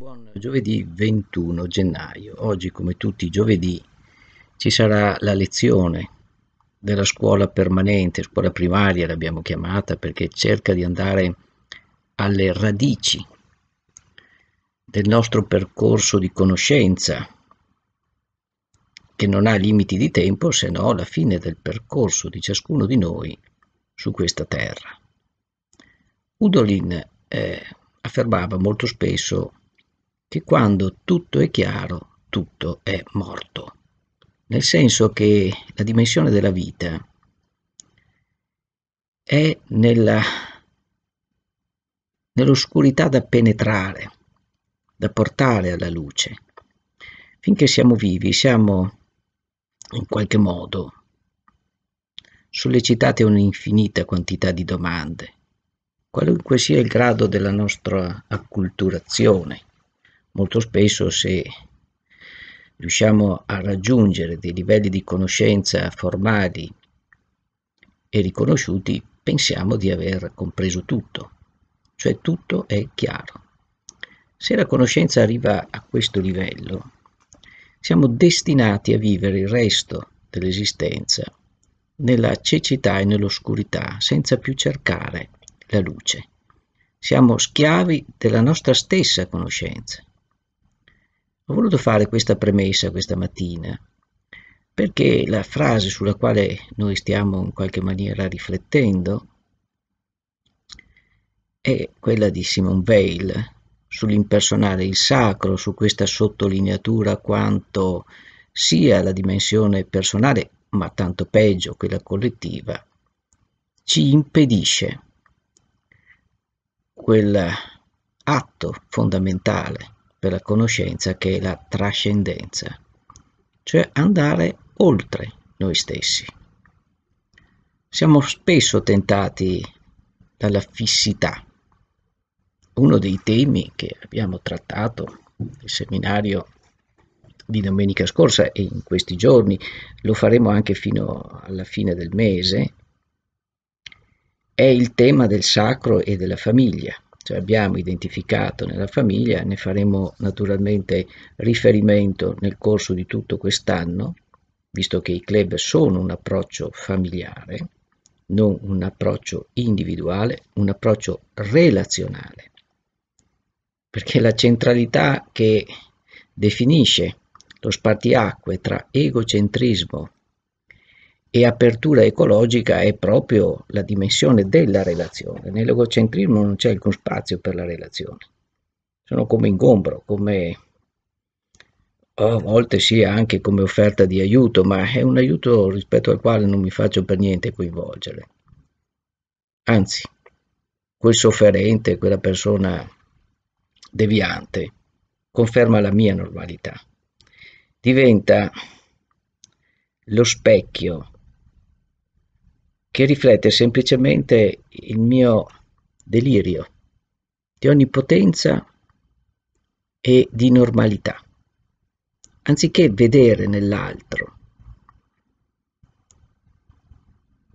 Buon giovedì 21 gennaio. Oggi, come tutti i giovedì, ci sarà la lezione della scuola permanente, scuola primaria l'abbiamo chiamata perché cerca di andare alle radici del nostro percorso di conoscenza che non ha limiti di tempo se no la fine del percorso di ciascuno di noi su questa terra. Udolin eh, affermava molto spesso che quando tutto è chiaro, tutto è morto. Nel senso che la dimensione della vita è nella, nell'oscurità da penetrare, da portare alla luce. Finché siamo vivi, siamo in qualche modo sollecitati a un'infinita quantità di domande, qualunque sia il grado della nostra acculturazione molto spesso se riusciamo a raggiungere dei livelli di conoscenza formali e riconosciuti, pensiamo di aver compreso tutto, cioè tutto è chiaro. Se la conoscenza arriva a questo livello, siamo destinati a vivere il resto dell'esistenza nella cecità e nell'oscurità, senza più cercare la luce. Siamo schiavi della nostra stessa conoscenza. Ho voluto fare questa premessa questa mattina perché la frase sulla quale noi stiamo in qualche maniera riflettendo è quella di Simone Weil sull'impersonale, il sacro, su questa sottolineatura quanto sia la dimensione personale, ma tanto peggio quella collettiva, ci impedisce quell'atto fondamentale per la conoscenza che è la trascendenza, cioè andare oltre noi stessi. Siamo spesso tentati dalla fissità. Uno dei temi che abbiamo trattato nel seminario di domenica scorsa e in questi giorni, lo faremo anche fino alla fine del mese, è il tema del sacro e della famiglia cioè abbiamo identificato nella famiglia, ne faremo naturalmente riferimento nel corso di tutto quest'anno, visto che i club sono un approccio familiare, non un approccio individuale, un approccio relazionale, perché la centralità che definisce lo spartiacque tra egocentrismo e apertura ecologica è proprio la dimensione della relazione. Nell'egocentrismo non c'è alcun spazio per la relazione. Sono come ingombro, come a volte sì anche come offerta di aiuto, ma è un aiuto rispetto al quale non mi faccio per niente coinvolgere. Anzi, quel sofferente, quella persona deviante, conferma la mia normalità. Diventa lo specchio che riflette semplicemente il mio delirio di onnipotenza e di normalità. Anziché vedere nell'altro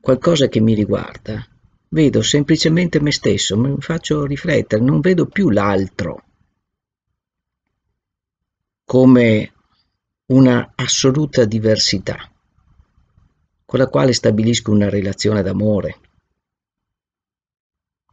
qualcosa che mi riguarda, vedo semplicemente me stesso, mi faccio riflettere, non vedo più l'altro come una assoluta diversità con la quale stabilisco una relazione d'amore.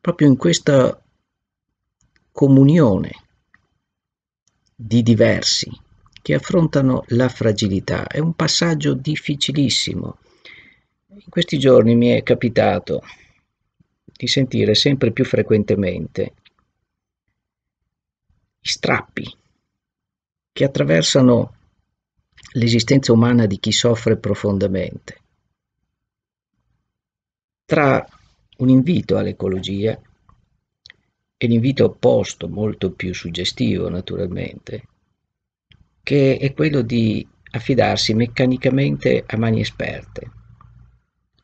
Proprio in questa comunione di diversi che affrontano la fragilità. È un passaggio difficilissimo. In questi giorni mi è capitato di sentire sempre più frequentemente i strappi che attraversano l'esistenza umana di chi soffre profondamente tra un invito all'ecologia e l'invito opposto, molto più suggestivo naturalmente, che è quello di affidarsi meccanicamente a mani esperte,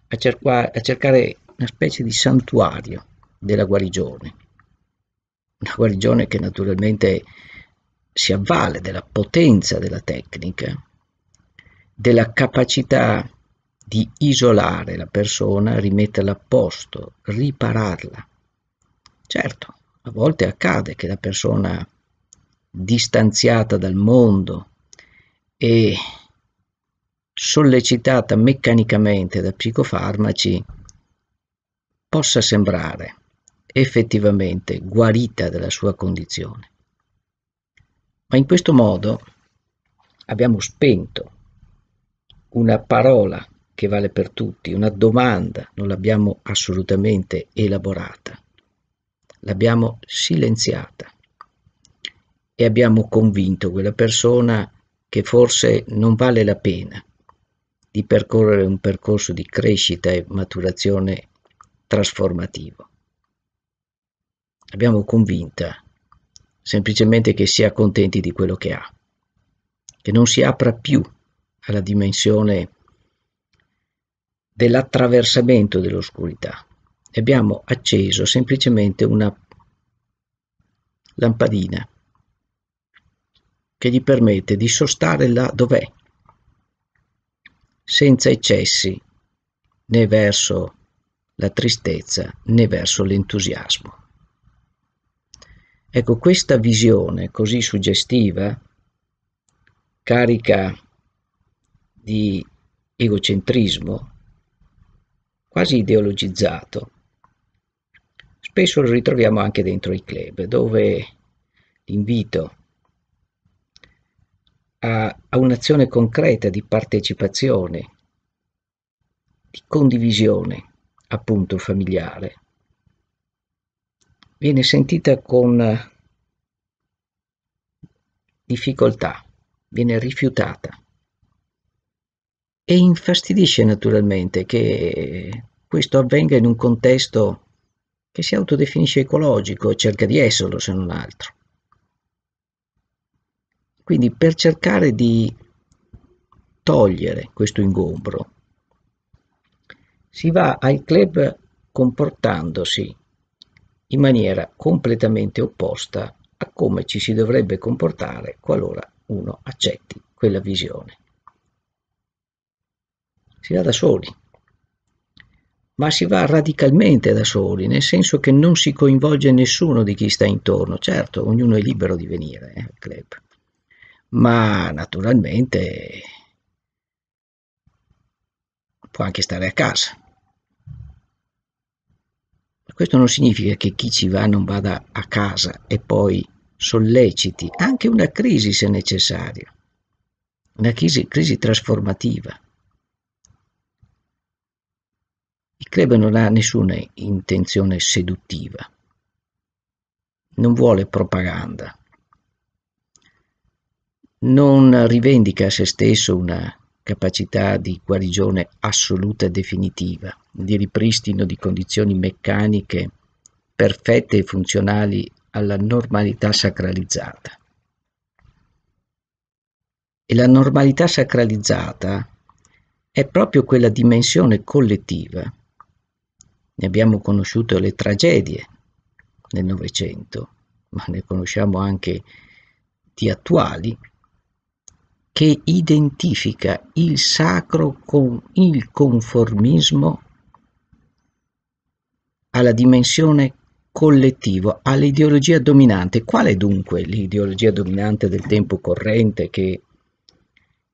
a, cerca, a cercare una specie di santuario della guarigione, una guarigione che naturalmente si avvale della potenza della tecnica, della capacità di isolare la persona, rimetterla a posto, ripararla. Certo, a volte accade che la persona distanziata dal mondo e sollecitata meccanicamente da psicofarmaci possa sembrare effettivamente guarita dalla sua condizione. Ma in questo modo abbiamo spento una parola che vale per tutti, una domanda, non l'abbiamo assolutamente elaborata, l'abbiamo silenziata e abbiamo convinto quella persona che forse non vale la pena di percorrere un percorso di crescita e maturazione trasformativo. Abbiamo convinta semplicemente che sia contenti di quello che ha, che non si apra più alla dimensione dell'attraversamento dell'oscurità. Abbiamo acceso semplicemente una lampadina che gli permette di sostare là dov'è, senza eccessi né verso la tristezza né verso l'entusiasmo. Ecco, questa visione così suggestiva, carica di egocentrismo, quasi ideologizzato. Spesso lo ritroviamo anche dentro i club, dove l'invito a, a un'azione concreta di partecipazione, di condivisione, appunto familiare, viene sentita con difficoltà, viene rifiutata. E infastidisce naturalmente che questo avvenga in un contesto che si autodefinisce ecologico e cerca di esserlo se non altro. Quindi per cercare di togliere questo ingombro si va al club comportandosi in maniera completamente opposta a come ci si dovrebbe comportare qualora uno accetti quella visione si va da soli, ma si va radicalmente da soli, nel senso che non si coinvolge nessuno di chi sta intorno. Certo, ognuno è libero di venire eh, al club, ma naturalmente può anche stare a casa. Questo non significa che chi ci va non vada a casa e poi solleciti anche una crisi se necessario, una crisi, crisi trasformativa Il club non ha nessuna intenzione seduttiva, non vuole propaganda, non rivendica a se stesso una capacità di guarigione assoluta e definitiva, di ripristino di condizioni meccaniche perfette e funzionali alla normalità sacralizzata. E la normalità sacralizzata è proprio quella dimensione collettiva ne abbiamo conosciuto le tragedie nel Novecento, ma ne conosciamo anche di attuali, che identifica il sacro con il conformismo alla dimensione collettiva, all'ideologia dominante. Qual è dunque l'ideologia dominante del tempo corrente che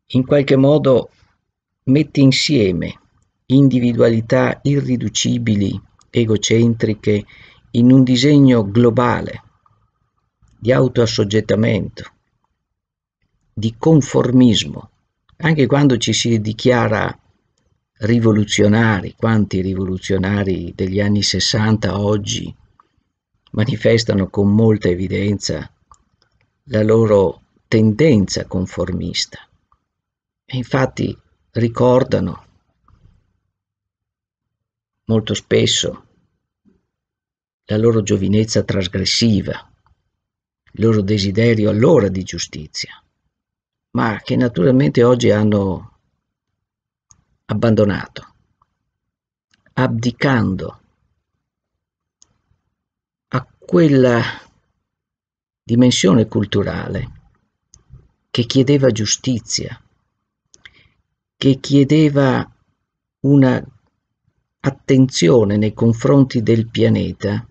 in qualche modo mette insieme individualità irriducibili, egocentriche, in un disegno globale di autoassoggettamento, di conformismo, anche quando ci si dichiara rivoluzionari, quanti rivoluzionari degli anni 60 oggi manifestano con molta evidenza la loro tendenza conformista e infatti ricordano molto spesso la loro giovinezza trasgressiva, il loro desiderio allora di giustizia, ma che naturalmente oggi hanno abbandonato, abdicando a quella dimensione culturale che chiedeva giustizia, che chiedeva una attenzione nei confronti del pianeta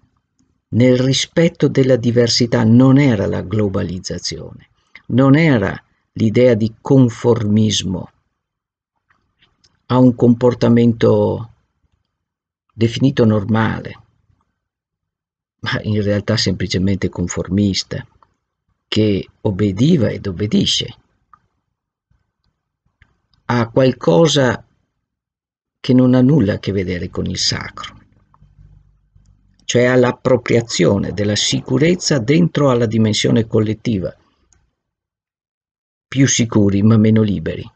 nel rispetto della diversità non era la globalizzazione, non era l'idea di conformismo a un comportamento definito normale, ma in realtà semplicemente conformista, che obbediva ed obbedisce a qualcosa che non ha nulla a che vedere con il sacro, cioè all'appropriazione della sicurezza dentro alla dimensione collettiva, più sicuri ma meno liberi.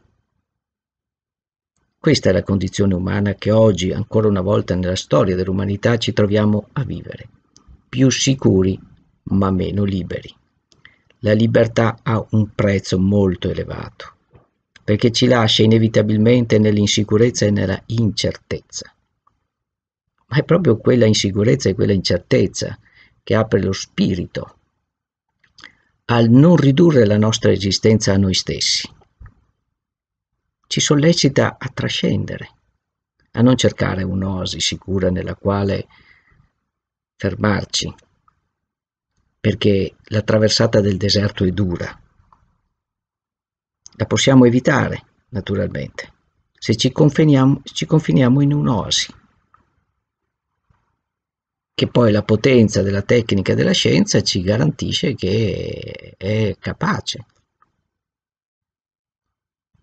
Questa è la condizione umana che oggi, ancora una volta nella storia dell'umanità, ci troviamo a vivere, più sicuri ma meno liberi. La libertà ha un prezzo molto elevato perché ci lascia inevitabilmente nell'insicurezza e nella incertezza. Ma è proprio quella insicurezza e quella incertezza che apre lo spirito al non ridurre la nostra esistenza a noi stessi. Ci sollecita a trascendere, a non cercare un'oasi sicura nella quale fermarci, perché la traversata del deserto è dura la possiamo evitare, naturalmente, se ci confiniamo, ci confiniamo in un'oasi, che poi la potenza della tecnica e della scienza ci garantisce che è capace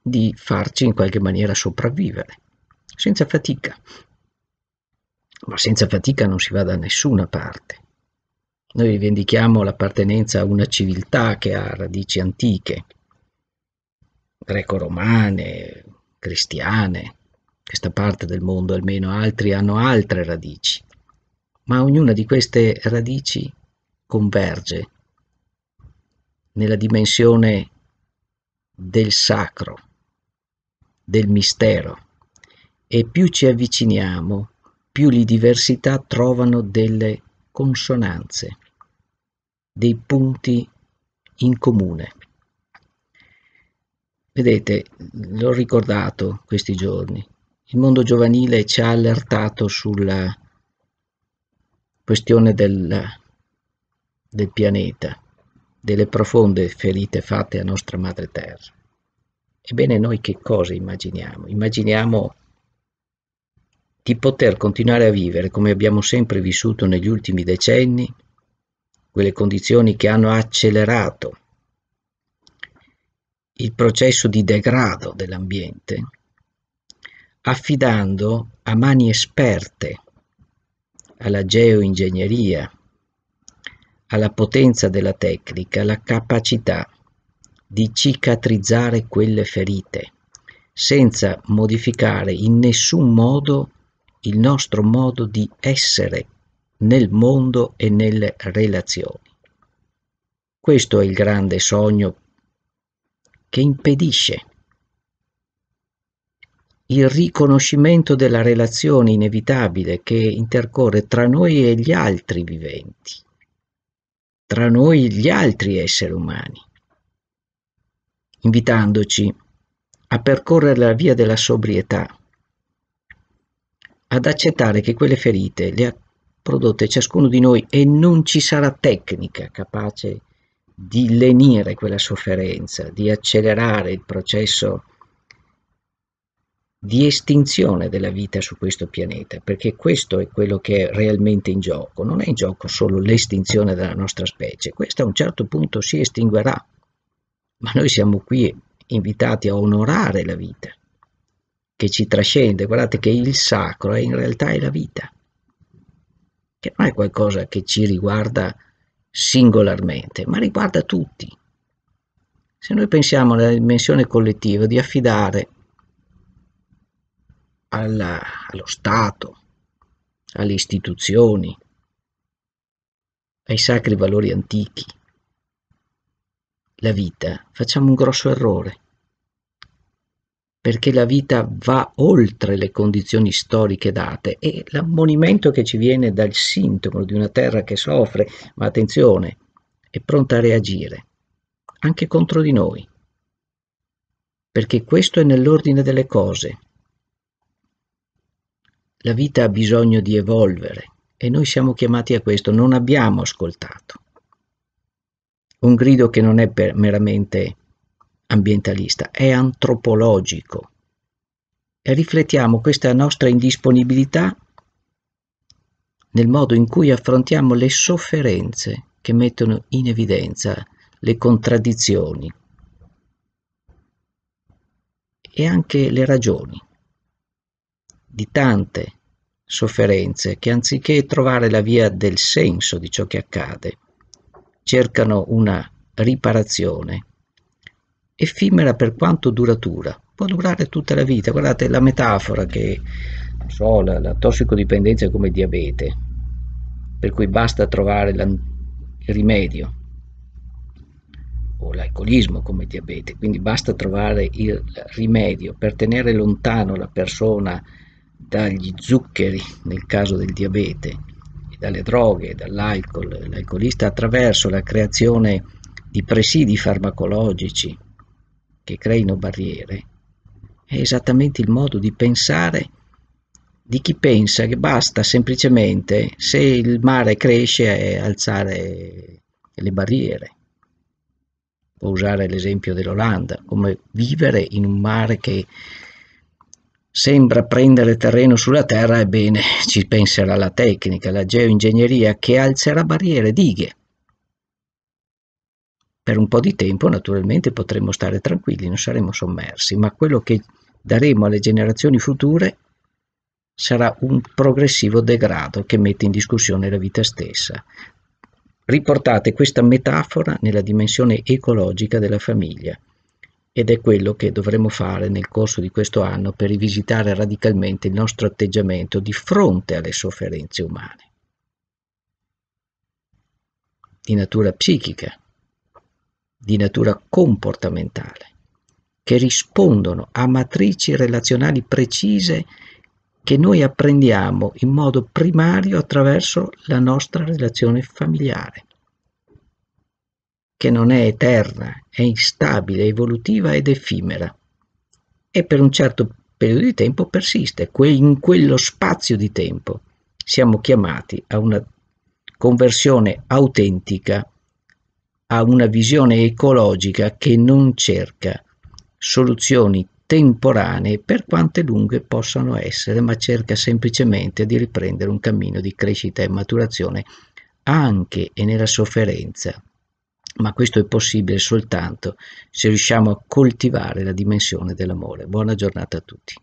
di farci in qualche maniera sopravvivere, senza fatica. Ma senza fatica non si va da nessuna parte. Noi rivendichiamo l'appartenenza a una civiltà che ha radici antiche, greco-romane, cristiane, questa parte del mondo almeno, altri hanno altre radici, ma ognuna di queste radici converge nella dimensione del sacro, del mistero e più ci avviciniamo, più le diversità trovano delle consonanze, dei punti in comune. Vedete, l'ho ricordato questi giorni, il mondo giovanile ci ha allertato sulla questione del, del pianeta, delle profonde ferite fatte a nostra madre terra. Ebbene noi che cosa immaginiamo? Immaginiamo di poter continuare a vivere come abbiamo sempre vissuto negli ultimi decenni, quelle condizioni che hanno accelerato il processo di degrado dell'ambiente affidando a mani esperte alla geoingegneria, alla potenza della tecnica, la capacità di cicatrizzare quelle ferite senza modificare in nessun modo il nostro modo di essere nel mondo e nelle relazioni. Questo è il grande sogno che impedisce il riconoscimento della relazione inevitabile che intercorre tra noi e gli altri viventi, tra noi e gli altri esseri umani, invitandoci a percorrere la via della sobrietà, ad accettare che quelle ferite le ha prodotte ciascuno di noi e non ci sarà tecnica capace di di lenire quella sofferenza, di accelerare il processo di estinzione della vita su questo pianeta, perché questo è quello che è realmente in gioco, non è in gioco solo l'estinzione della nostra specie, questa a un certo punto si estinguerà, ma noi siamo qui invitati a onorare la vita che ci trascende, guardate che il sacro è in realtà è la vita, che non è qualcosa che ci riguarda singolarmente, ma riguarda tutti. Se noi pensiamo alla dimensione collettiva di affidare alla, allo Stato, alle istituzioni, ai sacri valori antichi, la vita, facciamo un grosso errore perché la vita va oltre le condizioni storiche date e l'ammonimento che ci viene dal sintomo di una terra che soffre, ma attenzione, è pronta a reagire, anche contro di noi, perché questo è nell'ordine delle cose. La vita ha bisogno di evolvere e noi siamo chiamati a questo, non abbiamo ascoltato. Un grido che non è meramente ambientalista, è antropologico. E riflettiamo questa nostra indisponibilità nel modo in cui affrontiamo le sofferenze che mettono in evidenza le contraddizioni e anche le ragioni di tante sofferenze che anziché trovare la via del senso di ciò che accade, cercano una riparazione effimera per quanto duratura, può durare tutta la vita. Guardate la metafora che so, la, la, tossicodipendenza è come diabete, per cui basta trovare il rimedio, o l'alcolismo come diabete, quindi basta trovare il rimedio per tenere lontano la persona dagli zuccheri, nel caso del diabete, dalle droghe, dall'alcol, l'alcolista attraverso la creazione di presidi farmacologici, che creino barriere è esattamente il modo di pensare di chi pensa che basta semplicemente, se il mare cresce, alzare le barriere. Può usare l'esempio dell'Olanda, come vivere in un mare che sembra prendere terreno sulla terra, ebbene ci penserà la tecnica, la geoingegneria che alzerà barriere, dighe, per un po' di tempo naturalmente potremo stare tranquilli, non saremo sommersi, ma quello che daremo alle generazioni future sarà un progressivo degrado che mette in discussione la vita stessa. Riportate questa metafora nella dimensione ecologica della famiglia ed è quello che dovremo fare nel corso di questo anno per rivisitare radicalmente il nostro atteggiamento di fronte alle sofferenze umane di natura psichica, di natura comportamentale, che rispondono a matrici relazionali precise che noi apprendiamo in modo primario attraverso la nostra relazione familiare, che non è eterna, è instabile, evolutiva ed effimera, e per un certo periodo di tempo persiste, in quello spazio di tempo siamo chiamati a una conversione autentica ha una visione ecologica che non cerca soluzioni temporanee per quante lunghe possano essere, ma cerca semplicemente di riprendere un cammino di crescita e maturazione anche e nella sofferenza. Ma questo è possibile soltanto se riusciamo a coltivare la dimensione dell'amore. Buona giornata a tutti.